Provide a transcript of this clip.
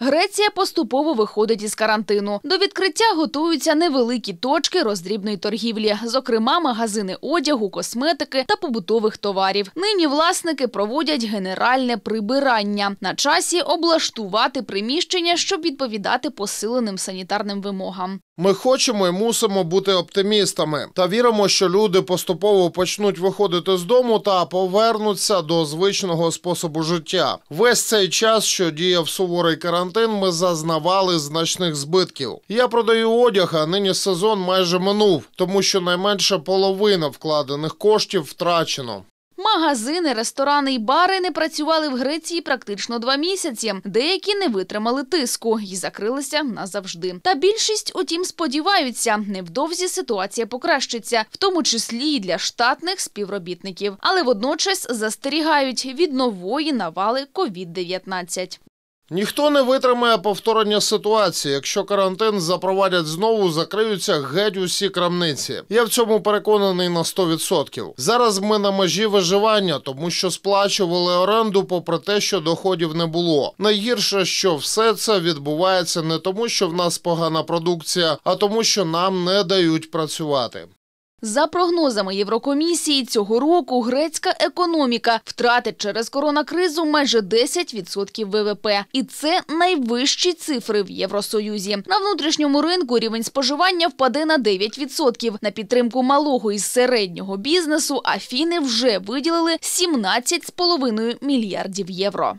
Греція поступово виходить із карантину. До відкриття готуються невеликі точки роздрібної торгівлі, зокрема магазини одягу, косметики та побутових товарів. Нині власники проводять генеральне прибирання на часі облаштувати приміщення, щоб відповідати посиленим санітарним вимогам. Ми хочемо і мусимо бути оптимістами та віримо, що люди поступово почнуть виходити з дому та повернуться до звичного способу життя. Весь цей час, що діяв суворий карантин, карантин ми зазнавали значних збитків. Я продаю одяг, а нині сезон майже минув, тому що найменше половина вкладених коштів втрачено. Магазини, ресторани і бари не працювали в Греції практично два місяці. Деякі не витримали тиску і закрилися назавжди. Та більшість, утім, сподіваються, невдовзі ситуація покращиться, в тому числі і для штатних співробітників. Але водночас застерігають від нової навали COVID-19. Ніхто не витримає повторення ситуації. Якщо карантин запровадять знову, закриються геть усі крамниці. Я в цьому переконаний на 100%. Зараз ми на межі виживання, тому що сплачували оренду, попри те, що доходів не було. Найгірше, що все це відбувається не тому, що в нас погана продукція, а тому, що нам не дають працювати. За прогнозами Єврокомісії, цього року грецька економіка втратить через коронакризу майже 10% ВВП, і це найвищі цифри в Євросоюзі. На внутрішньому ринку рівень споживання впаде на 9%. На підтримку малого і середнього бізнесу Афіни вже виділили 17,5 мільярдів євро.